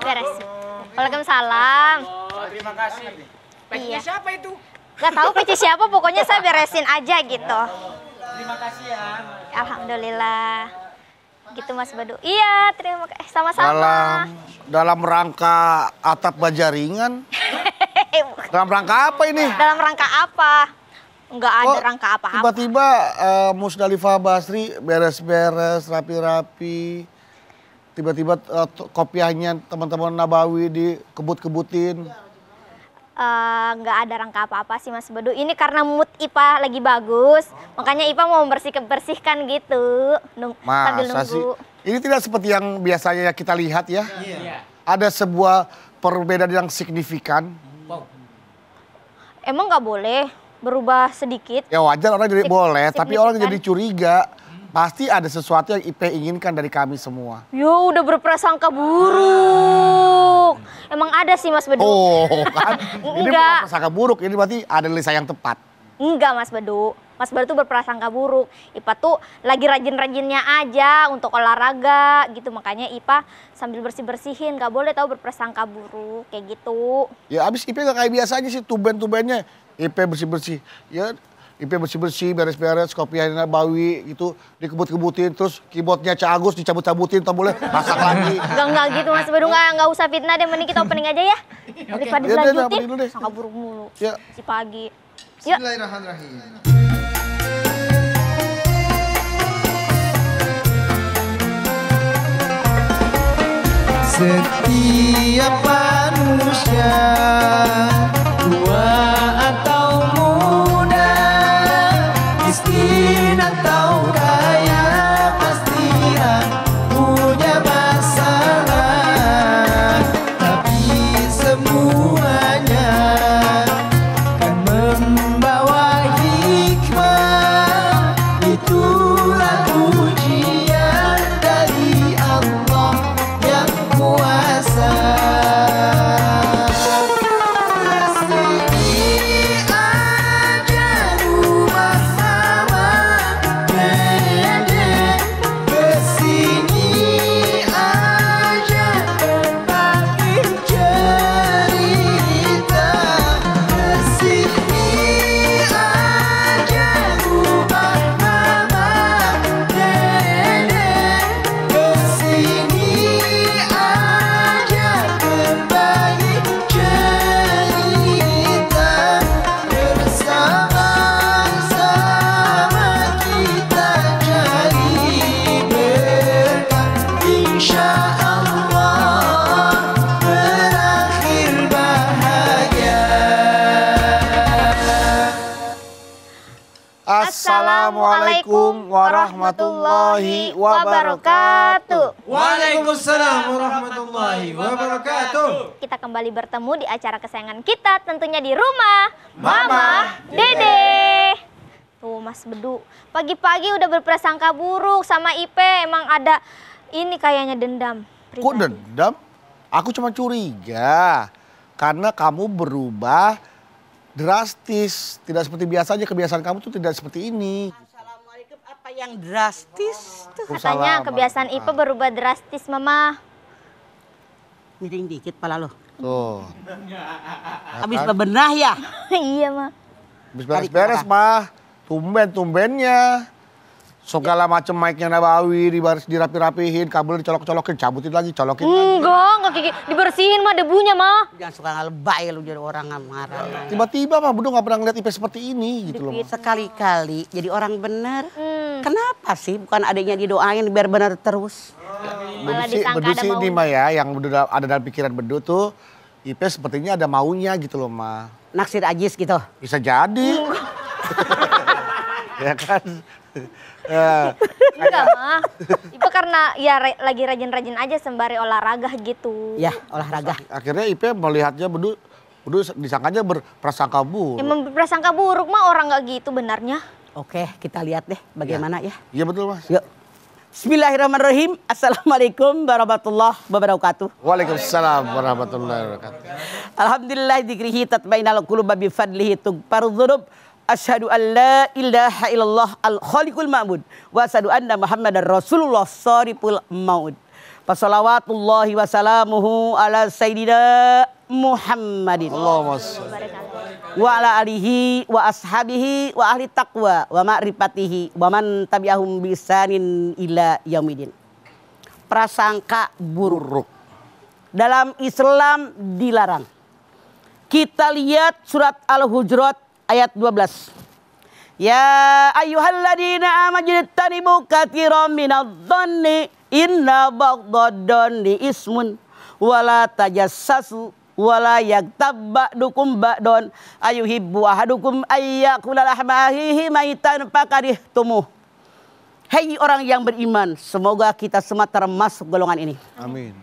beres Waalaikumsalam salam. terima kasih PC iya. siapa itu Gak tau PC siapa pokoknya saya beresin aja gitu terima kasih ya Alhamdulillah gitu Mas Badu iya terima kasih eh, sama-sama dalam dalam rangka atap baja ringan. dalam rangka apa ini dalam rangka apa Enggak ada oh, rangka apa-apa. Tiba-tiba uh, Musdalifah Basri beres-beres, rapi-rapi tiba-tiba uh, kopiahnya teman-teman Nabawi dikebut-kebutin? Eh, nggak uh, ada rangka apa-apa sih Mas Bedu. Ini karena mood IPA lagi bagus, oh. makanya IPA mau membersihkan bersihkan gitu. Nung Masa nunggu. Sih. Ini tidak seperti yang biasanya ya kita lihat ya. Yeah. Ada sebuah perbedaan yang signifikan. Wow. Emang nggak boleh berubah sedikit? Ya wajar orang jadi boleh, tapi orang jadi curiga Pasti ada sesuatu yang IP inginkan dari kami semua. Yo, udah berprasangka buruk. Emang ada sih Mas Bedu. Oh, kan. ini bukan prasangka buruk, ini berarti ada lisa yang tepat. Enggak Mas Bedu. Mas Bedu tuh berprasangka buruk. IPA tuh lagi rajin-rajinnya aja untuk olahraga gitu. Makanya IPA sambil bersih-bersihin. Gak boleh tahu berprasangka buruk kayak gitu. Ya abis IPA gak kayak biasa aja sih tuben-tubennya. IPA bersih-bersih. Ya Impian bersih-bersih, beres-beres, kopi Hairina Bawi gitu, dikebut-kebutin, terus keyboardnya Cak Agus dicabut-cabutin tak boleh. masak lagi. Enggak, enggak gitu Mas Bedung, enggak, enggak usah fitnah deh, mending kita opening aja ya. Daripada okay. ya, dilanjutin, deh, deh. buruk mulu, ya. si pagi. Yuk. Bismillahirrahmanirrahim. Setiap manusia kuat warahmatullahi wabarakatuh. Waalaikumsalam warahmatullahi wabarakatuh. Kita kembali bertemu di acara kesayangan kita tentunya di rumah Mama Dede. Tuh Mas Bedu, pagi-pagi udah berprasangka buruk sama IP, emang ada ini kayaknya dendam. Pribadi. Kok dendam? Aku cuma curiga karena kamu berubah drastis, tidak seperti biasanya kebiasaan kamu tuh tidak seperti ini yang drastis tuh. Katanya kebiasaan Ipe ah. berubah drastis, Mama. Miring dikit pala lo. Tuh. Habis bebenah ya? iya, Ma. Habis beres-beres, Ma. Tumben-tumbennya. Segala macam mic-nya Nabawi dibaris dirapi-rapihin, kabel dicolok-colokin, cabutin lagi, colokin Enggak, enggak kiki, dibersihin mah debunya mah. Jangan suka lebay lu jadi orang marah. Tiba-tiba mah Bedu nggak pernah ngeliat IP seperti ini gitu loh. Sekali-kali jadi orang bener. Hmm. Hmm. Kenapa sih bukan adiknya didoain biar benar terus? Oh. Malah disangka bedu sih ini mah ya yang ada dalam pikiran bedu tuh Ipe sepertinya ada maunya gitu loh ma. Naksir Ajis gitu? Bisa jadi. ya kan? Iya Enggak mah. Ipe karena ya lagi rajin-rajin aja sembari olahraga gitu. Ya olahraga. Akhirnya Ipe melihatnya bedu bedu disangkanya berprasangka buruk. Ya, berprasangka buruk mah orang nggak gitu benarnya. Oke, kita lihat deh bagaimana ya. ya. Iya ya, betul mas. Yuk. Bismillahirrahmanirrahim. Assalamualaikum warahmatullahi wabarakatuh. Waalaikumsalam warahmatullahi wabarakatuh. Alhamdulillah dikrihi tatmainal quluba bi fadlihi tughfaru dzunub. Asyhadu an la ilaha illallah al khaliqul ma'mud. wa asyhadu anna Muhammadar Rasulullah sariful maud. Fasalawatullahi wasalamuhu ala sayyidina Muhammadin. Allahumma wa ala alihi wa ashabihi wa ahli taqwa wa ma'rifatihi wa man tabi'ahum bisanin ila yaumidin. Prasangka buruk. Dalam Islam dilarang. Kita lihat surat Al-Hujurat ayat 12. Ya ayyuhalladzina amanu tanibu katsiran minadh-dhanni inna baghdadh-dhanni ismun wala tajassasu wala yaktab ba'dukum ba'don ayuhibbu ahadukum ayyakula lahma akhihi maitan tumuh. Hei orang yang beriman, semoga kita semua termasuk golongan ini. Amin.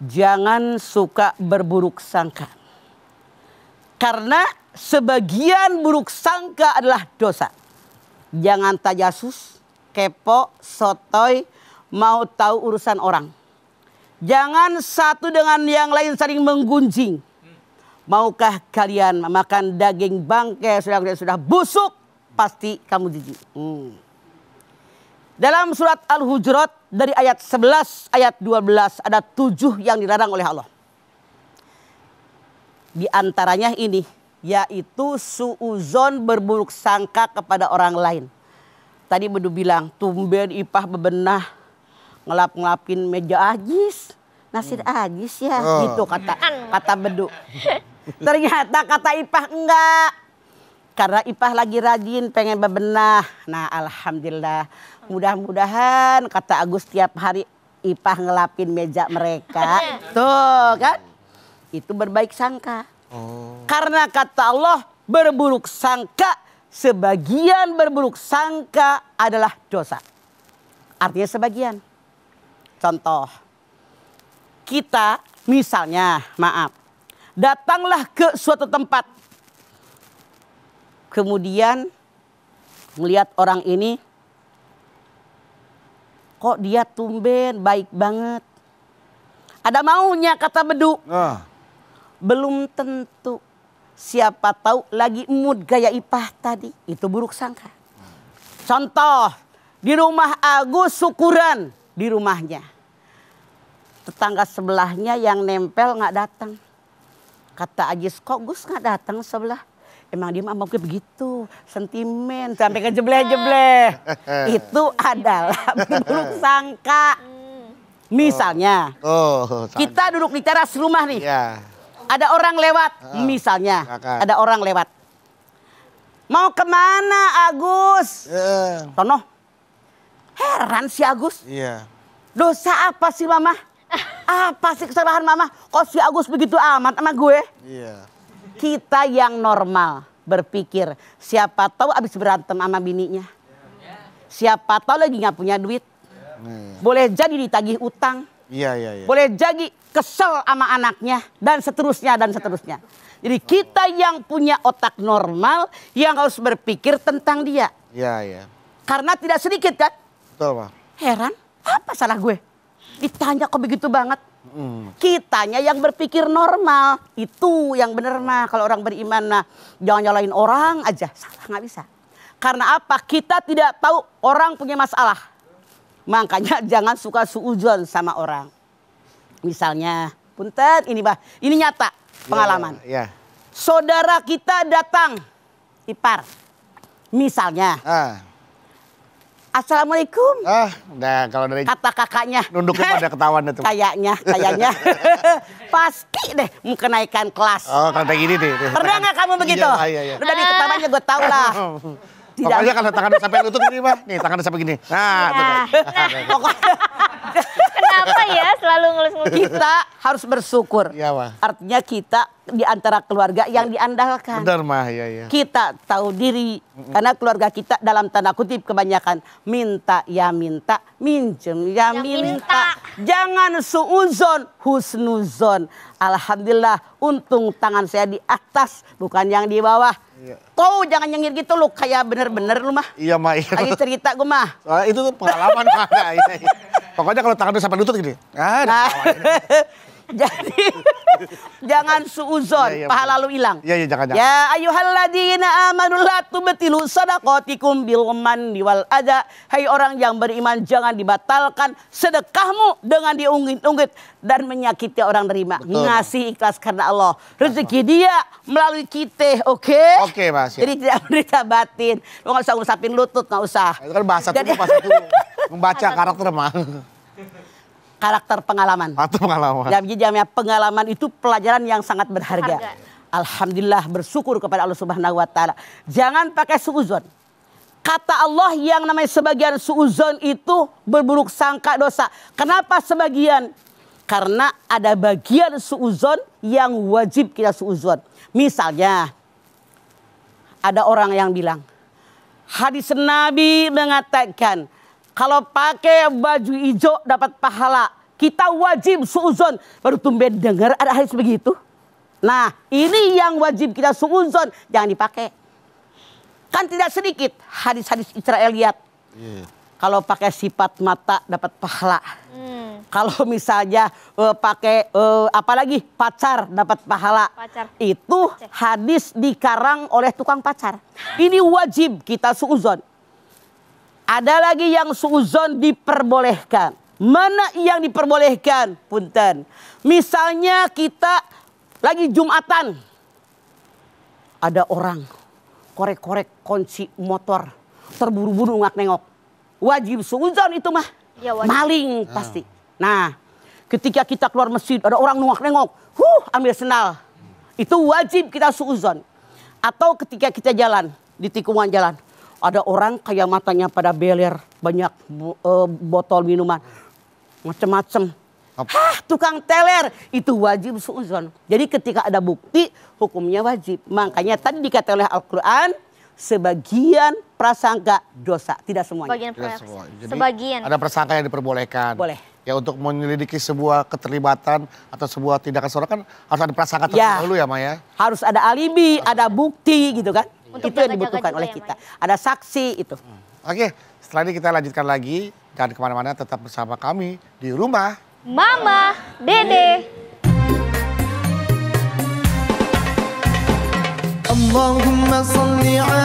Jangan suka berburuk sangka. Karena sebagian buruk sangka adalah dosa. Jangan tajasus, kepo, sotoy, mau tahu urusan orang. Jangan satu dengan yang lain saling menggunjing. Maukah kalian makan daging bangkai sudah sudah busuk? Pasti kamu jijik. Hmm. Dalam surat Al-Hujurat dari ayat 11 ayat 12 ada tujuh yang dilarang oleh Allah. Di antaranya ini yaitu suuzon berburuk sangka kepada orang lain. Tadi Bedu bilang tumben ipah bebenah ngelap-ngelapin meja ajis. Nasir hmm. ajis ya, oh. gitu kata kata Bedu. Ternyata kata Ipah enggak. Karena Ipah lagi rajin pengen bebenah. Nah Alhamdulillah mudah-mudahan kata Agus tiap hari Ipah ngelapin meja mereka. Tuh kan. Itu berbaik sangka. Oh. Karena kata Allah berburuk sangka sebagian berburuk sangka adalah dosa. Artinya sebagian. Contoh, kita misalnya, maaf, datanglah ke suatu tempat. Kemudian melihat orang ini, kok dia tumben, baik banget. Ada maunya kata bedu. Ah. Belum tentu. Siapa tahu lagi mood gaya ipah tadi. Itu buruk sangka. Contoh, di rumah Agus syukuran di rumahnya. Tetangga sebelahnya yang nempel nggak datang. Kata Ajis, kok Gus nggak datang sebelah? Emang dia mampu begitu, sentimen, sampai kejebleh jebleh Itu adalah buruk sangka. Hmm. Misalnya, oh. Oh, kita duduk di teras rumah nih. Ya. Ada orang lewat, ah, ah. misalnya. Akan. Ada orang lewat. Mau kemana Agus? Yeah. Tono, Heran si Agus. Iya. Dosa apa sih Mama? Apa sih kesalahan Mama? Kok si Agus begitu amat sama gue? Iya. Kita yang normal berpikir siapa tahu abis berantem sama bininya. Siapa tahu lagi nggak punya duit. Iya. Boleh jadi ditagih utang. Iya, iya, iya. Boleh jadi kesel sama anaknya dan seterusnya dan seterusnya. Jadi kita yang punya otak normal yang harus berpikir tentang dia. Iya, iya. Karena tidak sedikit kan Betul, Pak. Heran, apa salah gue? Ditanya kok begitu banget. Mm. Kitanya yang berpikir normal. Itu yang bener mah. Kalau orang beriman nah jangan nyalain orang aja. Salah nggak bisa. Karena apa? Kita tidak tahu orang punya masalah. Makanya jangan suka suujon sama orang. Misalnya, punten ini bah, ini nyata pengalaman. Yeah, yeah. Saudara kita datang, ipar, misalnya. Ah Assalamualaikum. Ah, nah kalau dari kata kakaknya. Nunduk pada ketahuan itu. Kayaknya, kayaknya. Pasti deh kenaikan kelas. Oh, kalau kayak gini deh. Pernah nggak kamu begitu? Iya, iya, iya. Udah dari ketawanya gue tau lah. Tidak. Pokoknya kalau tangan sampai lutut ini Pak. Nih, tangan sampai gini. Nah, ya. Pokoknya. Kenapa ya selalu ngelus-ngelus? Kita gitu? harus bersyukur. Ya, Mah. Artinya kita di antara keluarga yang iya. diandalkan. Benar, Mah. Ya, ya. Kita tahu diri. Karena keluarga kita dalam tanda kutip kebanyakan minta ya minta, minjem ya, ya minta. minta. Jangan suuzon, husnuzon. Alhamdulillah, untung tangan saya di atas, bukan yang di bawah. Iya. jangan nyengir gitu lu kayak bener-bener lu mah. Iya mah. Iya. Lagi cerita gue mah. Soalnya itu pengalaman mah. Iya, iya. Pokoknya kalau tangan sampai lutut gini. Ah, nah. Jadi jangan suuzon, ya, ya, pahala lu hilang. Ya, ya, jangan, jangan. Ya ayyuhalladzina amanu la tubtilu shadaqatikum bil manni wal ada. Hai orang yang beriman, jangan dibatalkan sedekahmu dengan diungkit-ungkit dan menyakiti orang terima. Ngasih ikhlas karena Allah. Rezeki dia melalui kita, oke? Okay? Oke, okay, Mas. Ya. Jadi tidak berita batin. Lu enggak usah ngusapin lutut, enggak usah. Itu kan bahasa tuh bahasa tuh. Membaca karakter, Mas karakter pengalaman. Atau pengalaman. jamnya pengalaman itu pelajaran yang sangat berharga. Harga. Alhamdulillah bersyukur kepada Allah Subhanahu wa taala. Jangan pakai suuzon. Kata Allah yang namanya sebagian suuzon itu berburuk sangka dosa. Kenapa sebagian? Karena ada bagian suuzon yang wajib kita suuzon. Misalnya ada orang yang bilang hadis Nabi mengatakan kalau pakai baju hijau dapat pahala. Kita wajib suuzon. Baru tumben dengar ada hadis begitu. Nah ini yang wajib kita suuzon. Jangan dipakai. Kan tidak sedikit hadis-hadis lihat. Yeah. Kalau pakai sifat mata dapat pahala. Hmm. Kalau misalnya uh, pakai uh, lagi pacar dapat pahala. Pacar. Itu hadis dikarang oleh tukang pacar. Ini wajib kita suuzon. Ada lagi yang suuzon diperbolehkan. Mana yang diperbolehkan? Punten. Misalnya kita lagi Jumatan. Ada orang korek-korek kunci motor. Terburu-buru ngak nengok. Wajib suuzon itu mah. Ya, wajib. Maling ah. pasti. Nah ketika kita keluar masjid ada orang nungak nengok. Huh ambil senal. Itu wajib kita suuzon. Atau ketika kita jalan di tikungan jalan ada orang kayak matanya pada beler, banyak uh, botol minuman, macem-macem. Hah, tukang teler itu wajib suuzon. Jadi ketika ada bukti hukumnya wajib. Makanya tadi dikatakan oleh Al-Qur'an sebagian prasangka dosa, tidak semuanya. Sebagian Tidak Semua. Jadi sebagian. Ada prasangka yang diperbolehkan. Boleh. Ya untuk menyelidiki sebuah keterlibatan atau sebuah tindakan seorang kan harus ada prasangka terlebih ya. dahulu ya Maya. Harus ada alibi, ada bukti gitu kan. Untuk itu yang dibutuhkan oleh kita. Ya, Ada saksi itu. Hmm. Oke, setelah ini kita lanjutkan lagi. Dan kemana-mana, tetap bersama kami di rumah. Mama, Dede. Allahumma salli'a.